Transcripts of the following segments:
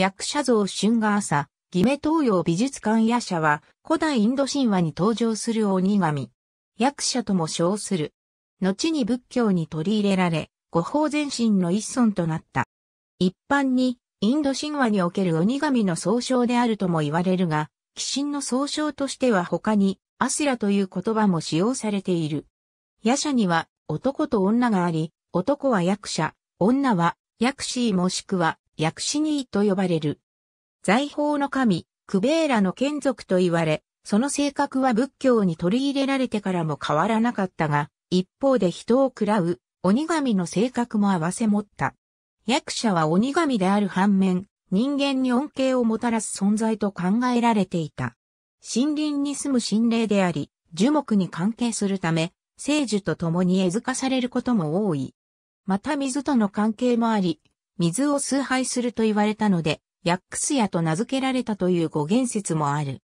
役者像春が朝、義務東洋美術館夜叉は古代インド神話に登場する鬼神。役者とも称する。後に仏教に取り入れられ、五法全身の一尊となった。一般に、インド神話における鬼神の総称であるとも言われるが、鬼神の総称としては他に、アスラという言葉も使用されている。夜叉には男と女があり、男は役者、女は薬師もしくは薬師にと呼ばれる。財宝の神、クベーラの眷属と言われ、その性格は仏教に取り入れられてからも変わらなかったが、一方で人を喰らう鬼神の性格も合わせ持った。役者は鬼神である反面、人間に恩恵をもたらす存在と考えられていた。森林に住む神霊であり、樹木に関係するため、聖樹と共に絵付かされることも多い。また水との関係もあり、水を崇拝すると言われたので、ヤックスヤと名付けられたという語源説もある。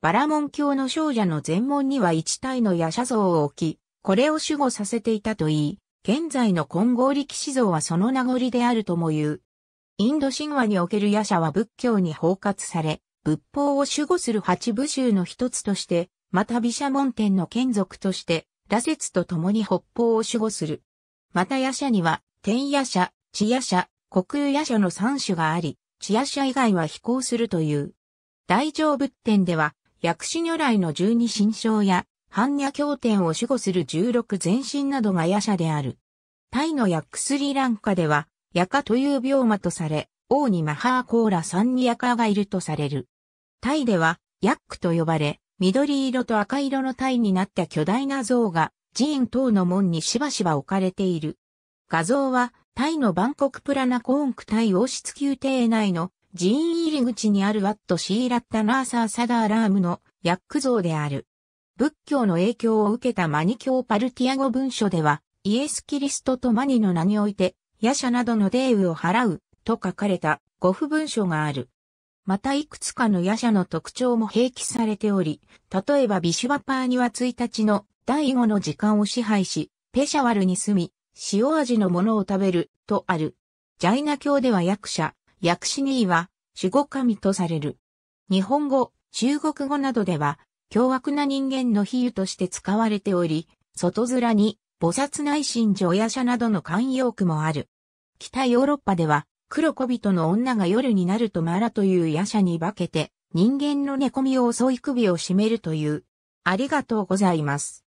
バラモン教の少女の全門には一体のヤシャ像を置き、これを守護させていたといい、現在の金剛力士像はその名残であるとも言う。インド神話における夜叉は仏教に包括され、仏法を守護する八部衆の一つとして、また毘沙門天の眷属として、羅刹と共に北方を守護する。また夜叉には、天夜叉、地夜叉、国有野書の3種があり、チア社以外は飛行するという。大乗仏典では、薬師如来の十二神将や、般若経典を守護する十六全身などが野社である。タイのヤックスリランカでは、ヤカという病魔とされ、王にマハーコーラ三にヤカがいるとされる。タイでは、ヤックと呼ばれ、緑色と赤色のタイになった巨大な像が、寺院等の門にしばしば置かれている。画像は、タイのバンコクプラナコーン区タイ王室宮廷内の寺院入り口にあるワットシーラッタナーサーサダーラームのヤック像である。仏教の影響を受けたマニ教パルティア語文書では、イエス・キリストとマニの名において、夜叉などのデーウを払う、と書かれた語符文書がある。またいくつかの夜叉の特徴も併記されており、例えばビシュワパーには1日の第5の時間を支配し、ペシャワルに住み、塩味のものを食べる、とある。ジャイナ教では役者、薬師には、守護神とされる。日本語、中国語などでは、凶悪な人間の比喩として使われており、外面に、菩薩内心女夜叉などの慣用句もある。北ヨーロッパでは、黒小人の女が夜になるとマラという夜叉に化けて、人間の寝込みを襲い首を絞めるという。ありがとうございます。